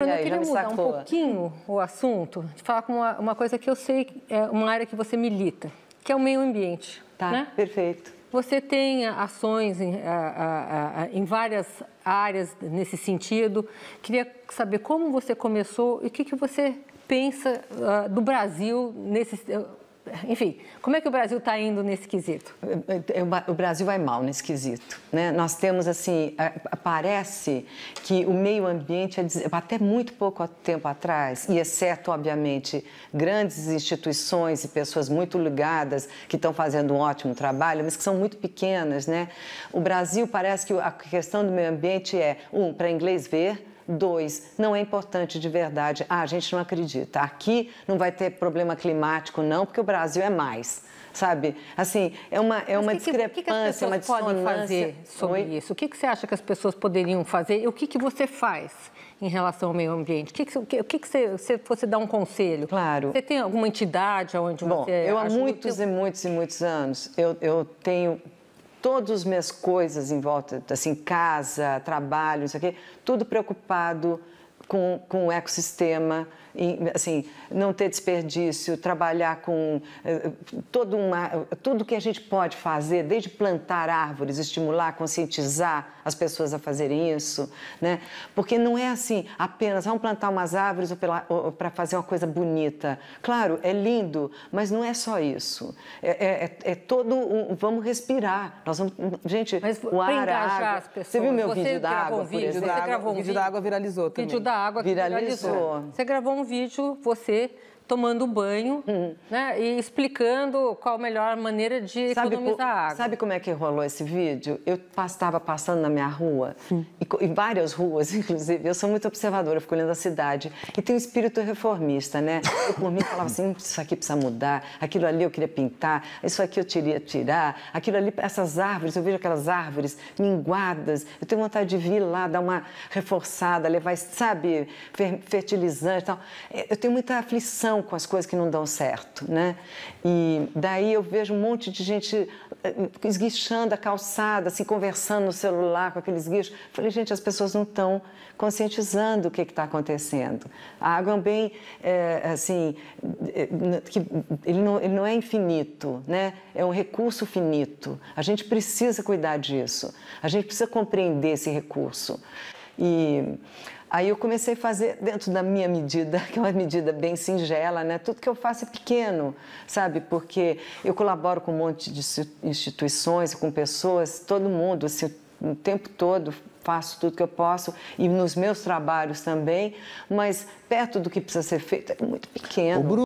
Eu aí, queria mudar sacou. um pouquinho o assunto, falar com uma, uma, coisa que eu sei, é uma área que você milita, que é o meio ambiente. Tá, né? perfeito. Você tem ações em, a, a, a, em, várias áreas nesse sentido. Queria saber como você começou e o que, que você pensa uh, do Brasil nesse enfim, como é que o Brasil está indo nesse quesito? É, é, é, o Brasil vai mal nesse quesito. Né? Nós temos, assim, parece que o meio ambiente, até muito pouco tempo atrás, e exceto, obviamente, grandes instituições e pessoas muito ligadas que estão fazendo um ótimo trabalho, mas que são muito pequenas, né? O Brasil parece que a questão do meio ambiente é, um, para inglês ver, Dois, não é importante de verdade. Ah, a gente não acredita. Aqui não vai ter problema climático, não, porque o Brasil é mais. Sabe? Assim, é uma, é uma que discrepância, que, que as é uma dissonância. podem fazer sobre Oi? isso? O que, que você acha que as pessoas poderiam fazer? E o que, que você faz? em relação ao meio ambiente? O que, que, que, que você, se fosse dar um conselho? Claro. Você tem alguma entidade onde Bom, você. Eu há muitos e muitos e muitos anos eu, eu tenho todas as minhas coisas em volta, assim, casa, trabalho, isso aqui, tudo preocupado com, com o ecossistema, assim, não ter desperdício, trabalhar com eh, todo uma, tudo que a gente pode fazer, desde plantar árvores, estimular, conscientizar as pessoas a fazerem isso, né? Porque não é assim, apenas vamos plantar umas árvores para fazer uma coisa bonita. Claro, é lindo, mas não é só isso. É, é, é, é todo um, vamos respirar. Nós vamos, gente, mas, o ar, a água. Pessoas, você viu meu vídeo da água, vídeo, por exemplo? Você gravou um vídeo da água viralizou também. Vídeo da água que viralizou. Você gravou um vídeo, você tomando banho hum. né, e explicando qual a melhor maneira de sabe, economizar água. Sabe como é que rolou esse vídeo? Eu estava passando na minha rua, hum. e, em várias ruas, inclusive. Eu sou muito observadora, fico olhando a cidade. E tem um espírito reformista, né? Eu, por mim, falava assim, hum, isso aqui precisa mudar, aquilo ali eu queria pintar, isso aqui eu queria tirar, aquilo ali, essas árvores, eu vejo aquelas árvores minguadas. Eu tenho vontade de vir lá, dar uma reforçada, levar, sabe, fertilizante e tal. É, eu tenho muita aflição frustração com as coisas que não dão certo, né? E daí eu vejo um monte de gente eh, esguichando a calçada, assim, conversando no celular com aqueles esguichos. Falei, gente, as pessoas não estão conscientizando o que está acontecendo. A água é bem, é, assim, eh, que ele, não, ele não é infinito, né? É um recurso finito. A gente precisa cuidar disso. A gente precisa compreender esse recurso. E aí eu comecei a fazer dentro da minha medida, que é uma medida bem singela, né? Tudo que eu faço é pequeno, sabe? Porque eu colaboro com um monte de instituições, com pessoas, todo mundo, assim, o tempo todo faço tudo que eu posso e nos meus trabalhos também, mas perto do que precisa ser feito é muito pequeno.